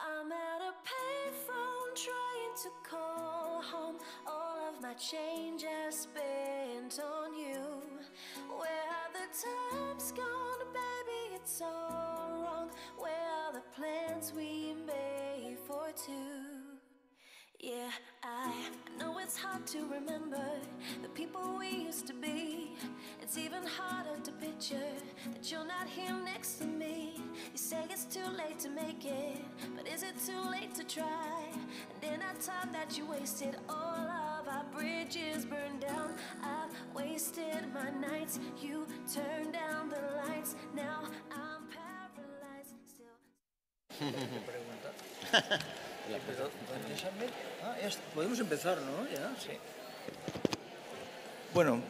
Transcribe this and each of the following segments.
I'm at a payphone trying to call home. All of my change I spent on you. Where are the times gone, baby? It's all wrong. Where are the plans we made for two? Yeah, I know it's hard to remember the people we used to be. It's even harder to picture that you're not here next to me. You say it's too late to make it, but is it too late to try? And in that time that you wasted, all of our bridges burned down. I've wasted my nights. You turned down the lights. Now I'm paralyzed. Still. Ah, podemos empezar, ¿no? Sí. Bueno,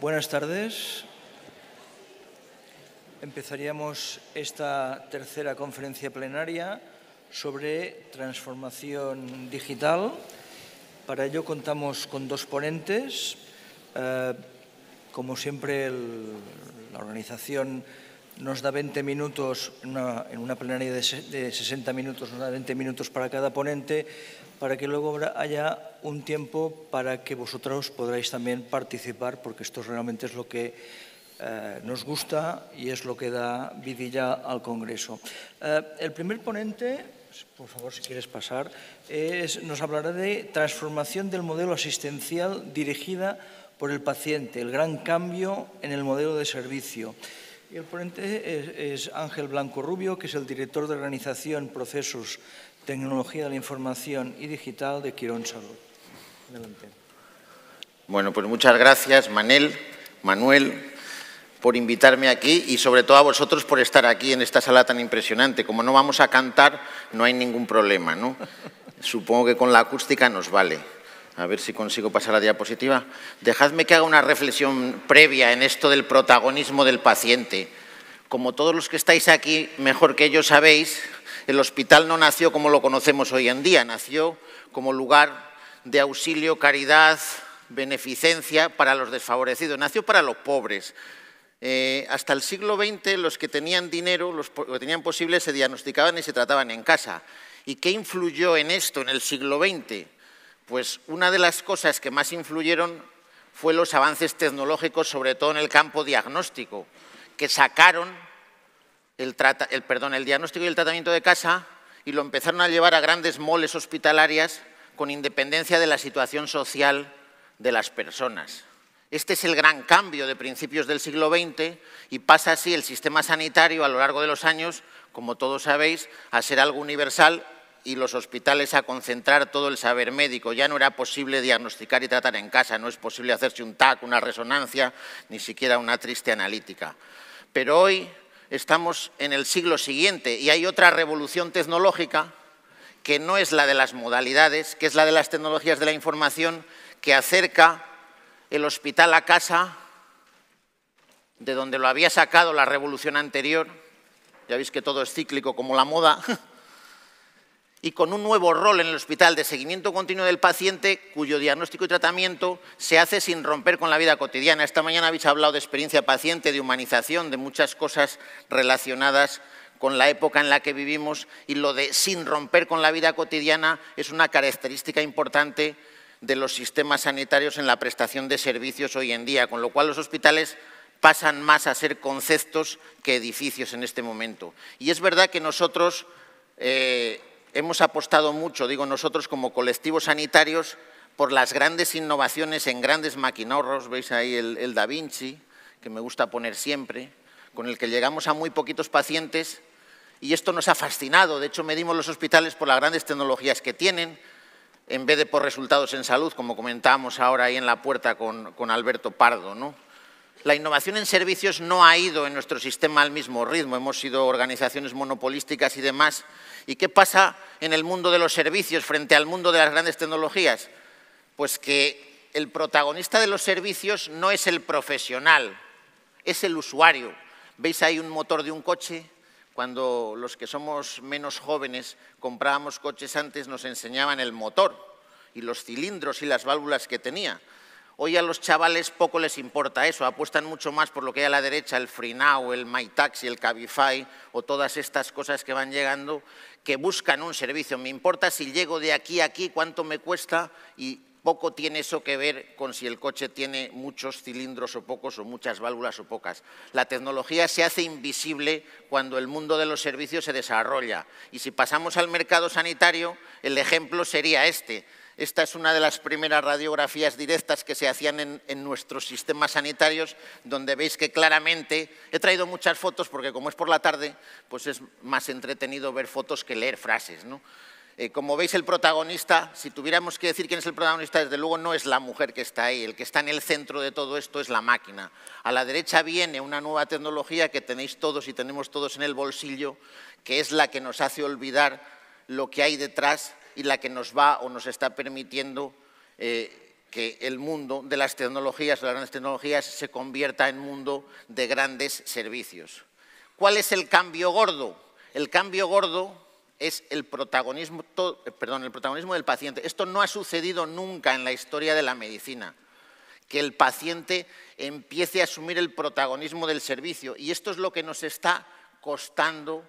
buenas tardes. Empezaríamos esta tercera conferencia plenaria sobre transformación digital. Para ello contamos con dos ponentes. Eh, como siempre, la organización nos da 20 minutos, en una, plenaria de, 60 minutos, nos da 20 minutos para cada ponente, para que luego haya un tiempo para que vosotros podáis también participar, porque esto realmente es lo que eh, nos gusta y es lo que da vidilla al Congreso. Eh, el primer ponente, por favor, si quieres pasar, nos hablará de transformación del modelo asistencial dirigida por el paciente, el gran cambio en el modelo de servicio. Y el ponente es, Ángel Blanco Rubio, que es el director de Organización, Procesos, Tecnología de la Información y Digital de Quirón Salud. Bueno, pues muchas gracias, Manel, Manuel, por invitarme aquí y sobre todo a vosotros por estar aquí en esta sala tan impresionante. Como no vamos a cantar, no hay ningún problema, ¿no? Supongo que con la acústica nos vale a ver si consigo pasar la diapositiva. Dejadme que haga una reflexión previa en esto del protagonismo del paciente. Como todos los que estáis aquí, mejor que ellos sabéis, el hospital no nació como lo conocemos hoy en día, nació como lugar de auxilio, caridad, beneficencia para los desfavorecidos, nació para los pobres. Eh, hasta el siglo XX los que tenían dinero, los que tenían posibles, se diagnosticaban y se trataban en casa. ¿Y qué influyó en esto en el siglo XX? Pues una de las cosas que más influyeron fue los avances tecnológicos, sobre todo en el campo diagnóstico, que sacaron el, perdón, el diagnóstico y el tratamiento de casa y lo empezaron a llevar a grandes moles hospitalarias con independencia de la situación social de las personas. Este es el gran cambio de principios del siglo XX y pasa así el sistema sanitario a lo largo de los años, como todos sabéis, a ser algo universal y los hospitales a concentrar todo el saber médico. Ya no era posible diagnosticar y tratar en casa, no es posible hacerse un TAC, una resonancia, ni siquiera una triste analítica. Pero hoy estamos en el siglo siguiente y hay otra revolución tecnológica que no es la de las modalidades, que es la de las tecnologías de la información, que acerca el hospital a casa de donde lo había sacado la revolución anterior. Ya veis que todo es cíclico como la moda. y con un nuevo rol en el hospital de seguimiento continuo del paciente cuyo diagnóstico y tratamiento se hace sin romper con la vida cotidiana. Esta mañana habéis hablado de experiencia paciente, de humanización, de muchas cosas relacionadas con la época en la que vivimos y lo de sin romper con la vida cotidiana es una característica importante de los sistemas sanitarios en la prestación de servicios hoy en día, con lo cual los hospitales pasan más a ser conceptos que edificios en este momento. Y es verdad que nosotros eh, hemos apostado mucho, digo nosotros como colectivos sanitarios, por las grandes innovaciones en grandes maquinorros, veis ahí el, Da Vinci, que me gusta poner siempre, con el que llegamos a muy poquitos pacientes y esto nos ha fascinado. De hecho, medimos los hospitales por las grandes tecnologías que tienen, en vez de por resultados en salud, como comentábamos ahora ahí en la puerta con, con Alberto Pardo, ¿no? La innovación en servicios no ha ido en nuestro sistema al mismo ritmo. Hemos sido organizaciones monopolísticas y demás. ¿Y qué pasa en el mundo de los servicios frente al mundo de las grandes tecnologías? Pues que el protagonista de los servicios no es el profesional, es el usuario. ¿Veis ahí un motor de un coche? Cuando los que somos menos jóvenes comprábamos coches antes nos enseñaban el motor y los cilindros y las válvulas que tenía. Hoy a los chavales poco les importa eso, apuestan mucho más por lo que hay a la derecha, el Free Now, el My Taxi, el Cabify o todas estas cosas que van llegando que buscan un servicio. Me importa si llego de aquí a aquí, cuánto me cuesta y poco tiene eso que ver con si el coche tiene muchos cilindros o pocos o muchas válvulas o pocas. La tecnología se hace invisible cuando el mundo de los servicios se desarrolla. Y si pasamos al mercado sanitario, el ejemplo sería este. Esta es una de las primeras radiografías directas que se hacían en, nuestros sistemas sanitarios, donde veis que claramente, he traído muchas fotos porque como es por la tarde, pues es más entretenido ver fotos que leer frases. Eh, como veis, el protagonista, si tuviéramos que decir quién es el protagonista, desde luego no es la mujer que está ahí, el que está en el centro de todo esto es la máquina. A la derecha viene una nueva tecnología que tenéis todos y tenemos todos en el bolsillo, que es la que nos hace olvidar lo que hay detrás y la que nos va o nos está permitiendo eh, que el mundo de las tecnologías, de las grandes tecnologías, se convierta en mundo de grandes servicios. ¿Cuál es el cambio gordo? El cambio gordo es el protagonismo, eh, el protagonismo del paciente. Esto no ha sucedido nunca en la historia de la medicina que el paciente empiece a asumir el protagonismo del servicio. Y esto es lo que nos está costando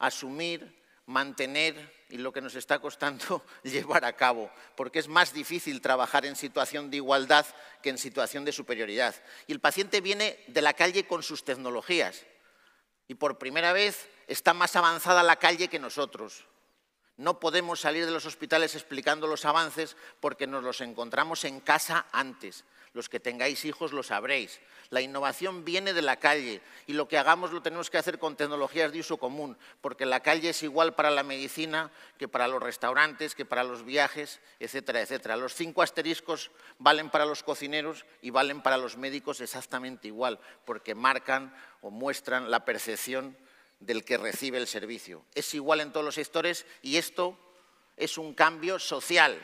asumir mantener y lo que nos está costando llevar a cabo, porque es más difícil trabajar en situación de igualdad que en situación de superioridad. Y el paciente viene de la calle con sus tecnologías y por primera vez está más avanzada la calle que nosotros no podemos salir de los hospitales explicando los avances porque nos los encontramos en casa antes. Los que tengáis hijos lo sabréis. La innovación viene de la calle y lo que hagamos lo tenemos que hacer con tecnologías de uso común, porque la calle es igual para la medicina que para los restaurantes, que para los viajes, etcétera, etcétera. Los cinco asteriscos valen para los cocineros y valen para los médicos exactamente igual, porque marcan o muestran la percepción del que recibe el servicio. Es igual en todos los sectores y esto es un cambio social,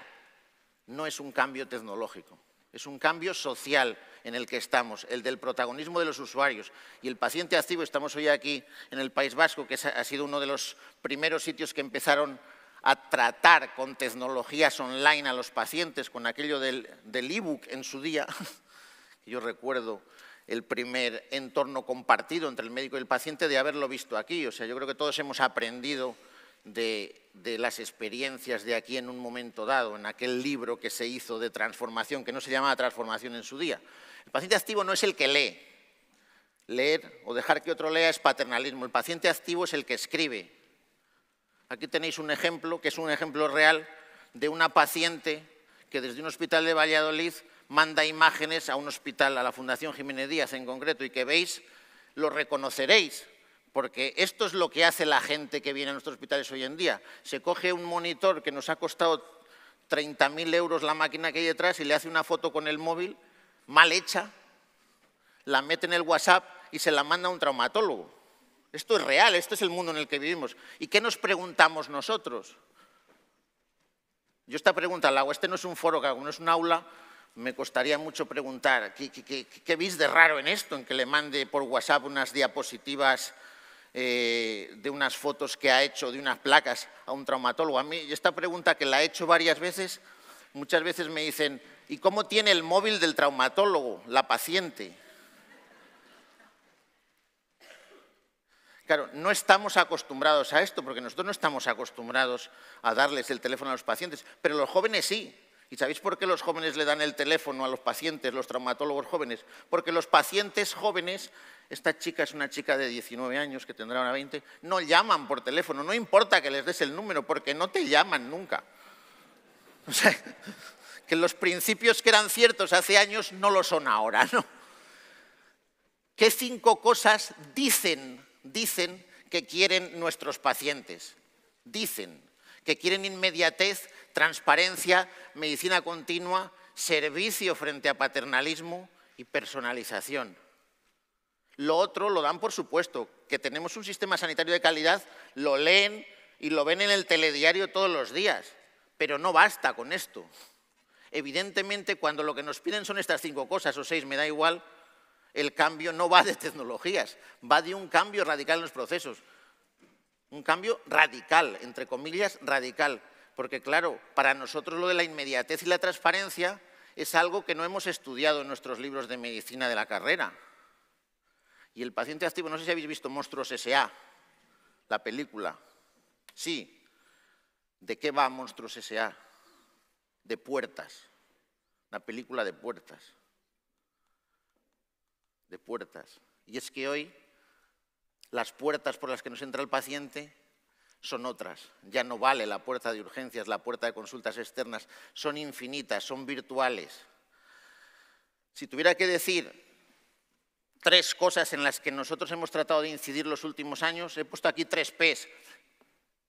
no es un cambio tecnológico. Es un cambio social en el que estamos, el del protagonismo de los usuarios. Y el paciente activo, estamos hoy aquí en el País Vasco, que ha sido uno de los primeros sitios que empezaron a tratar con tecnologías online a los pacientes, con aquello del, e-book en su día. que Yo recuerdo el primer entorno compartido entre el médico y el paciente de haberlo visto aquí. O sea, yo creo que todos hemos aprendido de, las experiencias de aquí en un momento dado, en aquel libro que se hizo de transformación, que no se llamaba transformación en su día. El paciente activo no es el que lee. Leer o dejar que otro lea es paternalismo. El paciente activo es el que escribe. Aquí tenéis un ejemplo, que es un ejemplo real, de una paciente que desde un hospital de Valladolid manda imágenes a un hospital, a la Fundación Jiménez Díaz en concreto, y que veis, lo reconoceréis, porque esto es lo que hace la gente que viene a nuestros hospitales hoy en día. Se coge un monitor que nos ha costado 30.000 euros la máquina que hay detrás y le hace una foto con el móvil mal hecha, la mete en el WhatsApp y se la manda a un traumatólogo. Esto es real, esto es el mundo en el que vivimos. ¿Y qué nos preguntamos nosotros? Yo esta pregunta la hago, este no es un foro, no es un aula, me costaría mucho preguntar, ¿qué, qué, veis de raro en esto? En que le mande por WhatsApp unas diapositivas eh, de unas fotos que ha hecho, de unas placas a un traumatólogo. A mí esta pregunta que la he hecho varias veces, muchas veces me dicen, ¿y cómo tiene el móvil del traumatólogo, la paciente? Claro, no estamos acostumbrados a esto, porque nosotros no estamos acostumbrados a darles el teléfono a los pacientes, pero los jóvenes sí. ¿Y sabéis por qué los jóvenes le dan el teléfono a los pacientes, los traumatólogos jóvenes? Porque los pacientes jóvenes, esta chica es una chica de 19 años que tendrá una 20, no llaman por teléfono, no importa que les des el número, porque no te llaman nunca. O sea, que los principios que eran ciertos hace años no lo son ahora, ¿no? ¿Qué cinco cosas dicen, dicen que quieren nuestros pacientes? Dicen, que quieren inmediatez, transparencia, medicina continua, servicio frente a paternalismo y personalización. Lo otro lo dan por supuesto, que tenemos un sistema sanitario de calidad, lo leen y lo ven en el telediario todos los días, pero no basta con esto. Evidentemente, cuando lo que nos piden son estas cinco cosas o seis, me da igual, el cambio no va de tecnologías, va de un cambio radical en los procesos. Un cambio radical, entre comillas, radical. Porque claro, para nosotros lo de la inmediatez y la transparencia es algo que no hemos estudiado en nuestros libros de medicina de la carrera. Y el paciente activo, no sé si habéis visto Monstruos S.A., la película. Sí. ¿De qué va Monstruos S.A.? De puertas. Una película de puertas. De puertas. Y es que hoy las puertas por las que nos entra el paciente son otras. Ya no vale la puerta de urgencias, la puerta de consultas externas, son infinitas, son virtuales. Si tuviera que decir tres cosas en las que nosotros hemos tratado de incidir los últimos años, he puesto aquí tres Ps.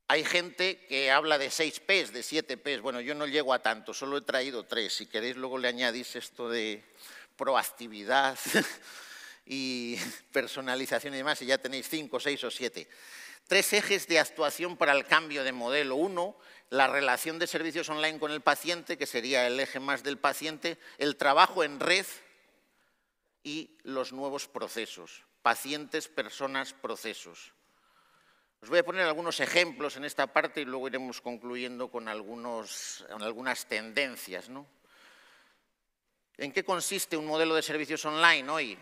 Hay gente que habla de seis Ps, de siete Ps. Bueno, yo no llego a tanto, solo he traído tres. Si queréis, luego le añadís esto de proactividad. y personalización y demás, y ya tenéis cinco, seis o siete. Tres ejes de actuación para el cambio de modelo. Uno, la relación de servicios online con el paciente, que sería el eje más del paciente, el trabajo en red y los nuevos procesos. Pacientes, personas, procesos. Os voy a poner algunos ejemplos en esta parte y luego iremos concluyendo con, algunos, algunas tendencias. ¿En qué consiste un modelo de servicios online hoy?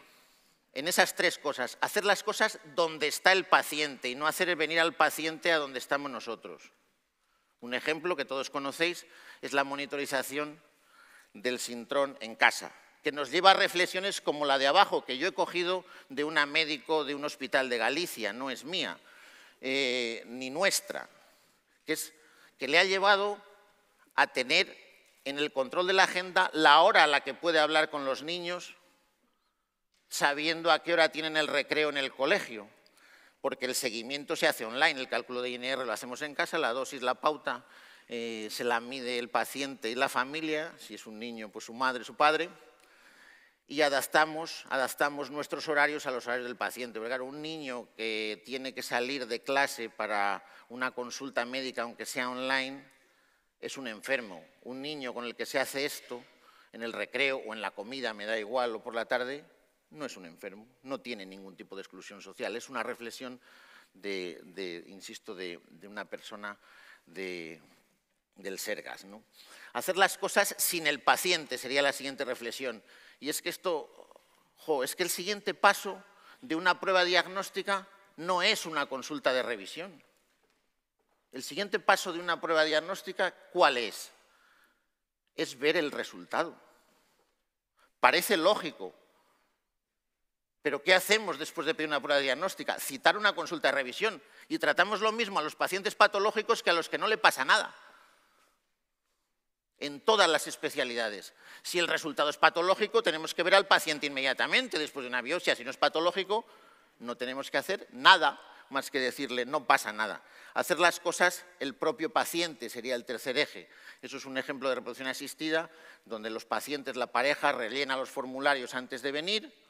en esas tres cosas, hacer las cosas donde está el paciente y no hacer venir al paciente a donde estamos nosotros. Un ejemplo que todos conocéis es la monitorización del sintrón en casa, que nos lleva a reflexiones como la de abajo, que yo he cogido de una médico de un hospital de Galicia, no es mía, eh, ni nuestra, es, que le ha llevado a tener en el control de la agenda la hora a la que puede hablar con los niños, sabiendo a qué hora tienen el recreo en el colegio, porque el seguimiento se hace online, el cálculo de INR lo hacemos en casa, la dosis, la pauta, eh, se la mide el paciente y la familia, si es un niño, pues su madre, su padre, y adaptamos, adaptamos nuestros horarios a los horarios del paciente. claro, un niño que tiene que salir de clase para una consulta médica, aunque sea online, es un enfermo. Un niño con el que se hace esto, en el recreo o en la comida, me da igual, o por la tarde, no es un enfermo, no tiene ningún tipo de exclusión social, es una reflexión de, insisto, de, una persona del Sergas. Hacer las cosas sin el paciente sería la siguiente reflexión. Y es que esto, es que el siguiente paso de una prueba diagnóstica no es una consulta de revisión. El siguiente paso de una prueba diagnóstica, ¿cuál es? Es ver el resultado. Parece lógico, pero ¿qué hacemos después de pedir una prueba diagnóstica? Citar una consulta de revisión. Y tratamos lo mismo a los pacientes patológicos que a los que no le pasa nada. En todas las especialidades. Si el resultado es patológico, tenemos que ver al paciente inmediatamente después de una biopsia. Si no es patológico, no tenemos que hacer nada más que decirle no pasa nada. Hacer las cosas el propio paciente sería el tercer eje. Eso es un ejemplo de reproducción asistida, donde los pacientes, la pareja, rellena los formularios antes de venir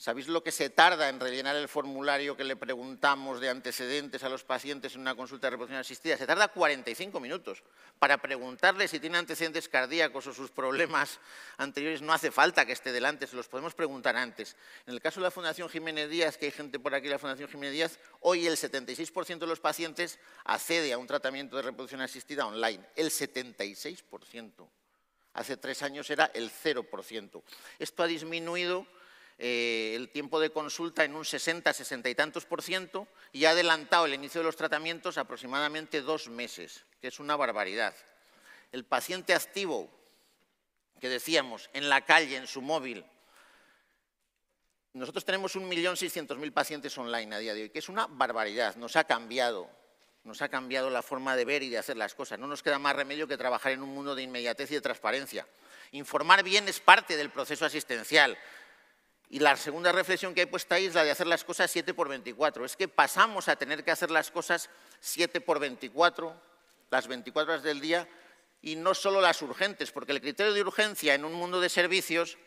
¿Sabéis lo que se tarda en rellenar el formulario que le preguntamos de antecedentes a los pacientes en una consulta de reproducción asistida? Se tarda 45 minutos. Para preguntarle si tiene antecedentes cardíacos o sus problemas anteriores no hace falta que esté delante, se los podemos preguntar antes. En el caso de la Fundación Jiménez Díaz, que hay gente por aquí de la Fundación Jiménez Díaz, hoy el 76% de los pacientes accede a un tratamiento de reproducción asistida online. El 76%. Hace tres años era el 0%. Esto ha disminuido eh, el tiempo de consulta en un 60, 60 y tantos por ciento y ha adelantado el inicio de los tratamientos aproximadamente dos meses, que es una barbaridad. El paciente activo, que decíamos, en la calle, en su móvil, nosotros tenemos 1.600.000 pacientes online a día de hoy, que es una barbaridad, nos ha cambiado, nos ha cambiado la forma de ver y de hacer las cosas. No nos queda más remedio que trabajar en un mundo de inmediatez y de transparencia. Informar bien es parte del proceso asistencial. Y la segunda reflexión que he puesto ahí es la de hacer las cosas 7 por 24. Es que pasamos a tener que hacer las cosas 7 por 24, las 24 horas del día, y no solo las urgentes, porque el criterio de urgencia en un mundo de servicios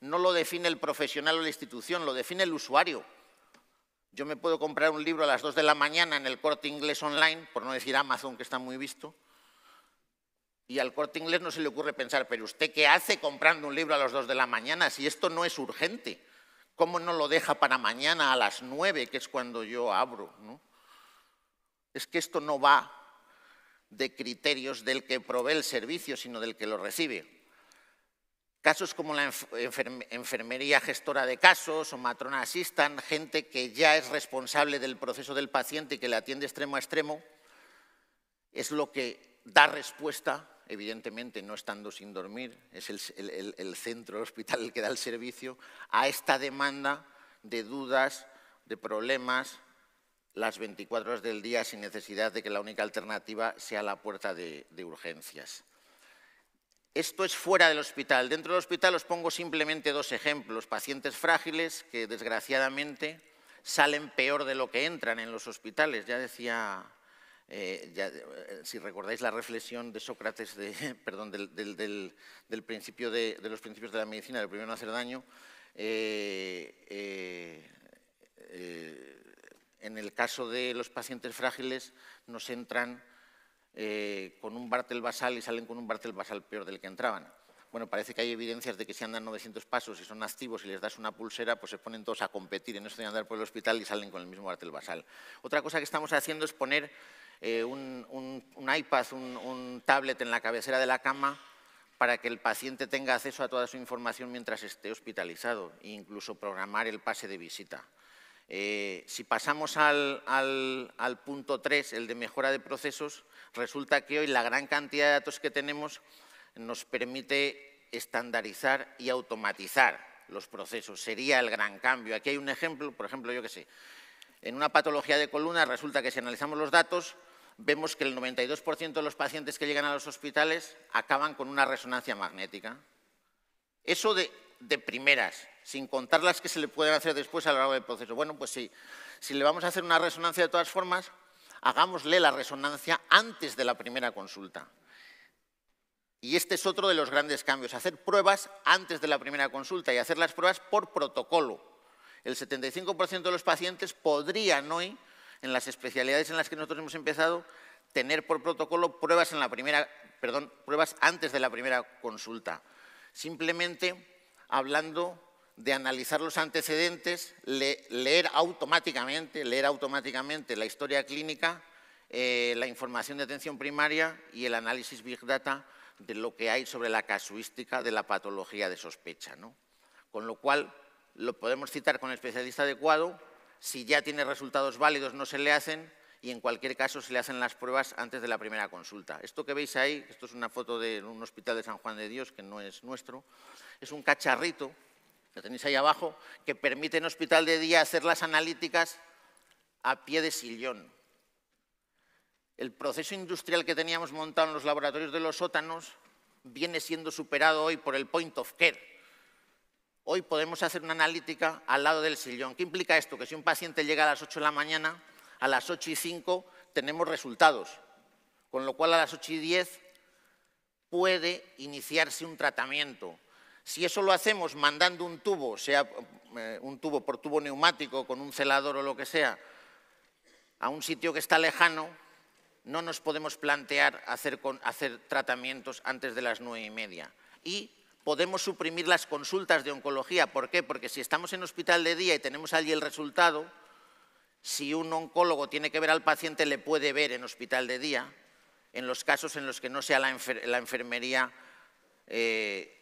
no lo define el profesional o la institución, lo define el usuario. Yo me puedo comprar un libro a las 2 de la mañana en el corte inglés online, por no decir Amazon, que está muy visto, y al corte inglés no se le ocurre pensar, pero usted qué hace comprando un libro a las 2 de la mañana si esto no es urgente. ¿Cómo no lo deja para mañana a las 9, que es cuando yo abro? Es que esto no va de criterios del que provee el servicio, sino del que lo recibe. Casos como la enfermería gestora de casos o matrona asistan, gente que ya es responsable del proceso del paciente y que le atiende extremo a extremo, es lo que da respuesta evidentemente no estando sin dormir, es el, el centro hospital el que da el servicio, a esta demanda de dudas, de problemas, las 24 horas del día sin necesidad de que la única alternativa sea la puerta de, de urgencias. Esto es fuera del hospital. Dentro del hospital os pongo simplemente dos ejemplos. Pacientes frágiles que desgraciadamente salen peor de lo que entran en los hospitales. Ya decía eh, ya, eh, si recordáis la reflexión de Sócrates, de, perdón, del, principio de, los principios de la medicina, del primero no hacer daño, eh, en el caso de los pacientes frágiles nos entran con un bartel basal y salen con un bartel basal peor del que entraban. Bueno, parece que hay evidencias de que si andan 900 pasos y son activos y les das una pulsera, pues se ponen todos a competir en eso de andar por el hospital y salen con el mismo bartel basal. Otra cosa que estamos haciendo es poner eh, un, un, iPad, un, un tablet en la cabecera de la cama para que el paciente tenga acceso a toda su información mientras esté hospitalizado e incluso programar el pase de visita. Eh, si pasamos al, al, al punto 3, el de mejora de procesos, resulta que hoy la gran cantidad de datos que tenemos nos permite estandarizar y automatizar los procesos. Sería el gran cambio. Aquí hay un ejemplo, por ejemplo, yo qué sé, en una patología de columna resulta que si analizamos los datos vemos que el 92% de los pacientes que llegan a los hospitales acaban con una resonancia magnética. Eso de, de, primeras, sin contar las que se le pueden hacer después a lo largo del proceso. Bueno, pues sí, si le vamos a hacer una resonancia de todas formas, hagámosle la resonancia antes de la primera consulta. Y este es otro de los grandes cambios, hacer pruebas antes de la primera consulta y hacer las pruebas por protocolo. El 75% de los pacientes podrían hoy en las especialidades en las que nosotros hemos empezado, tener por protocolo pruebas, antes de la primera consulta. Simplemente hablando de analizar los antecedentes, leer automáticamente, leer automáticamente la historia clínica, eh, la información de atención primaria y el análisis Big Data de lo que hay sobre la casuística de la patología de sospecha. Con lo cual, lo podemos citar con el especialista adecuado si ya tiene resultados válidos no se le hacen y en cualquier caso se le hacen las pruebas antes de la primera consulta. Esto que veis ahí, esto es una foto de un hospital de San Juan de Dios que no es nuestro, es un cacharrito que tenéis ahí abajo que permite en hospital de día hacer las analíticas a pie de sillón. El proceso industrial que teníamos montado en los laboratorios de los sótanos viene siendo superado hoy por el point of care hoy podemos hacer una analítica al lado del sillón. ¿Qué implica esto? Que si un paciente llega a las 8 de la mañana, a las 8 y 5 tenemos resultados, con lo cual a las 8 y 10 puede iniciarse un tratamiento. Si eso lo hacemos mandando un tubo, sea eh, un tubo por tubo neumático con un celador o lo que sea, a un sitio que está lejano, no nos podemos plantear hacer, hacer tratamientos antes de las nueve y media. Y podemos suprimir las consultas de oncología. ¿Por qué? Porque si estamos en hospital de día y tenemos allí el resultado, si un oncólogo tiene que ver al paciente, le puede ver en hospital de día, en los casos en los que no sea la, enfermería eh,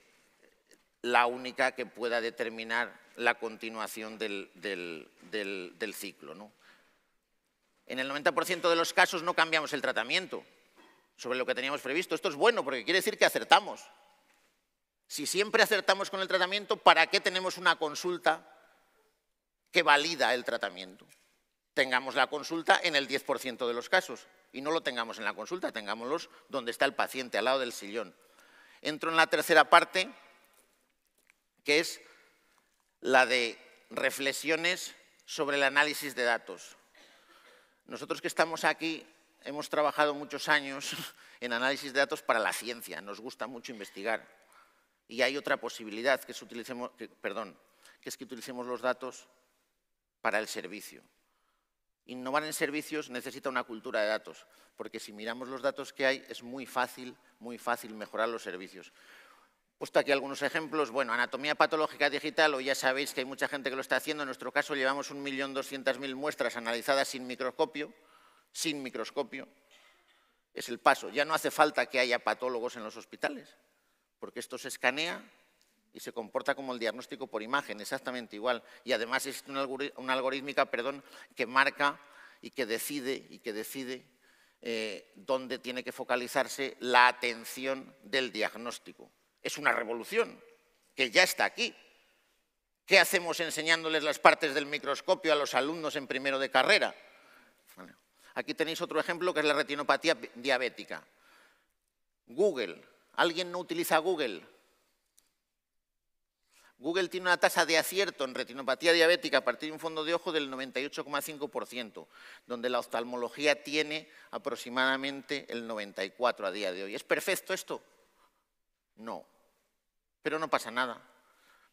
la única que pueda determinar la continuación del, ciclo. En el 90% de los casos no cambiamos el tratamiento sobre lo que teníamos previsto. Esto es bueno porque quiere decir que acertamos. Si siempre acertamos con el tratamiento, ¿para qué tenemos una consulta que valida el tratamiento? Tengamos la consulta en el 10% de los casos y no lo tengamos en la consulta, tengámoslos donde está el paciente, al lado del sillón. Entro en la tercera parte, que es la de reflexiones sobre el análisis de datos. Nosotros que estamos aquí hemos trabajado muchos años en análisis de datos para la ciencia, nos gusta mucho investigar. Y hay otra posibilidad, que es, que, utilicemos los datos para el servicio. Innovar en servicios necesita una cultura de datos, porque si miramos los datos que hay, es muy fácil, muy fácil mejorar los servicios. puesto aquí algunos ejemplos. Bueno, anatomía patológica digital, o ya sabéis que hay mucha gente que lo está haciendo. En nuestro caso llevamos 1.200.000 muestras analizadas sin microscopio, sin microscopio. Es el paso. Ya no hace falta que haya patólogos en los hospitales porque esto se escanea y se comporta como el diagnóstico por imagen, exactamente igual. Y además existe una, algorítmica perdón, que marca y que decide, y que decide eh, dónde tiene que focalizarse la atención del diagnóstico. Es una revolución que ya está aquí. ¿Qué hacemos enseñándoles las partes del microscopio a los alumnos en primero de carrera? aquí tenéis otro ejemplo que es la retinopatía diabética. Google, ¿Alguien no utiliza Google? Google tiene una tasa de acierto en retinopatía diabética a partir de un fondo de ojo del 98,5%, donde la oftalmología tiene aproximadamente el 94% a día de hoy. ¿Es perfecto esto? No. Pero no pasa nada.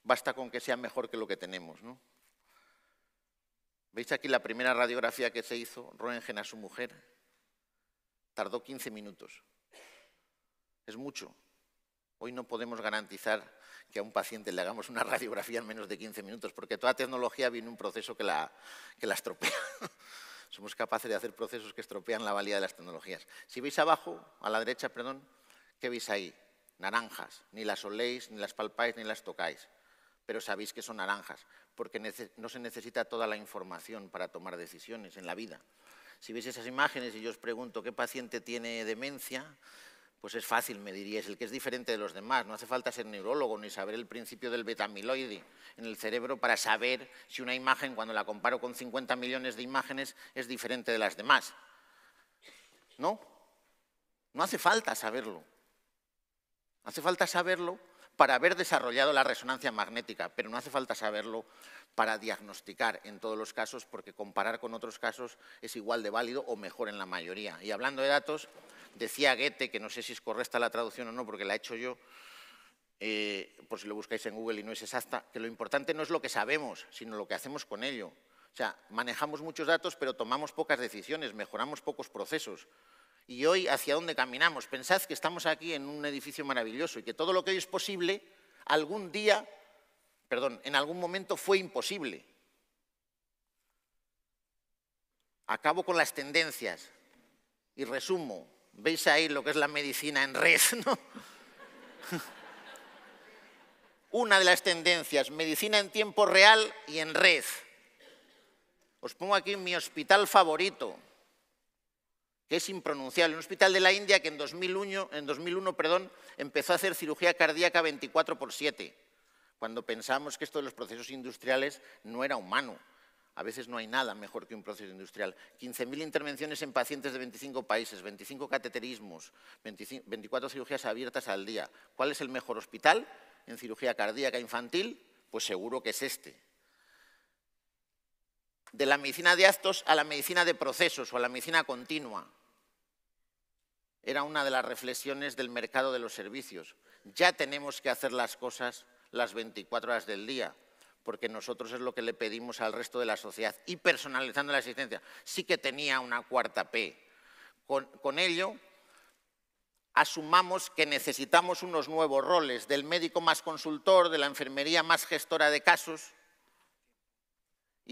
Basta con que sea mejor que lo que tenemos. ¿no? ¿Veis aquí la primera radiografía que se hizo? Roengen a su mujer. Tardó 15 minutos es mucho. Hoy no podemos garantizar que a un paciente le hagamos una radiografía en menos de 15 minutos, porque toda tecnología viene un proceso que la, que la estropea. Somos capaces de hacer procesos que estropean la valía de las tecnologías. Si veis abajo, a la derecha, perdón, ¿qué veis ahí? Naranjas. Ni las oléis, ni las palpáis, ni las tocáis. Pero sabéis que son naranjas, porque no se necesita toda la información para tomar decisiones en la vida. Si veis esas imágenes y yo os pregunto qué paciente tiene demencia, pues es fácil, me dirías, el que es diferente de los demás. No hace falta ser neurólogo ni saber el principio del betamiloide en el cerebro para saber si una imagen, cuando la comparo con 50 millones de imágenes, es diferente de las demás. No, no hace falta saberlo. Hace falta saberlo para haber desarrollado la resonancia magnética, pero no hace falta saberlo para diagnosticar en todos los casos, porque comparar con otros casos es igual de válido o mejor en la mayoría. Y hablando de datos, decía Goethe, que no sé si es correcta la traducción o no, porque la he hecho yo, eh, por si lo buscáis en Google y no es exacta, que lo importante no es lo que sabemos, sino lo que hacemos con ello. O sea, manejamos muchos datos, pero tomamos pocas decisiones, mejoramos pocos procesos y hoy hacia dónde caminamos. Pensad que estamos aquí en un edificio maravilloso y que todo lo que hoy es posible, algún día, perdón, en algún momento fue imposible. Acabo con las tendencias y resumo. Veis ahí lo que es la medicina en red, ¿no? Una de las tendencias, medicina en tiempo real y en red. Os pongo aquí mi hospital favorito, que es impronunciable. Un hospital de la India que en 2001, empezó a hacer cirugía cardíaca 24 por 7, cuando pensamos que esto de los procesos industriales no era humano. A veces no hay nada mejor que un proceso industrial. 15.000 intervenciones en pacientes de 25 países, 25 cateterismos, 24 cirugías abiertas al día. ¿Cuál es el mejor hospital en cirugía cardíaca infantil? Pues seguro que es este. De la medicina de actos a la medicina de procesos o a la medicina continua era una de las reflexiones del mercado de los servicios. Ya tenemos que hacer las cosas las 24 horas del día, porque nosotros es lo que le pedimos al resto de la sociedad. Y personalizando la asistencia, sí que tenía una cuarta P. Con, con ello, asumamos que necesitamos unos nuevos roles, del médico más consultor, de la enfermería más gestora de casos,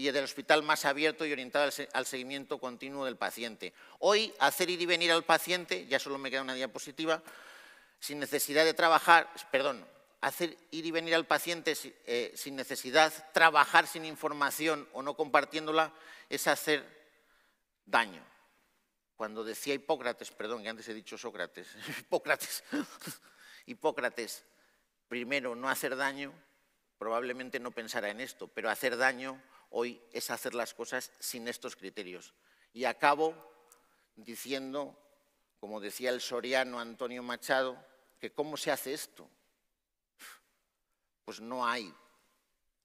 y del hospital más abierto y orientado al, seguimiento continuo del paciente. Hoy, hacer ir y venir al paciente, ya solo me queda una diapositiva, sin necesidad de trabajar, perdón, hacer ir y venir al paciente eh, sin necesidad, trabajar sin información o no compartiéndola, es hacer daño. Cuando decía Hipócrates, perdón, que antes he dicho Sócrates, Hipócrates, Hipócrates, primero no hacer daño, probablemente no pensara en esto, pero hacer daño hoy es hacer las cosas sin estos criterios. Y acabo diciendo, como decía el soriano Antonio Machado, que cómo se hace esto. Pues no hay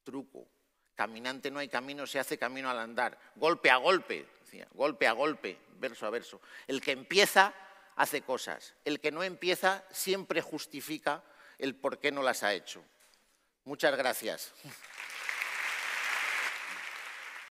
truco. Caminante no hay camino, se hace camino al andar. Golpe a golpe, golpe a golpe, verso a verso. El que empieza hace cosas. El que no empieza siempre justifica el por qué no las ha hecho. Muchas gracias.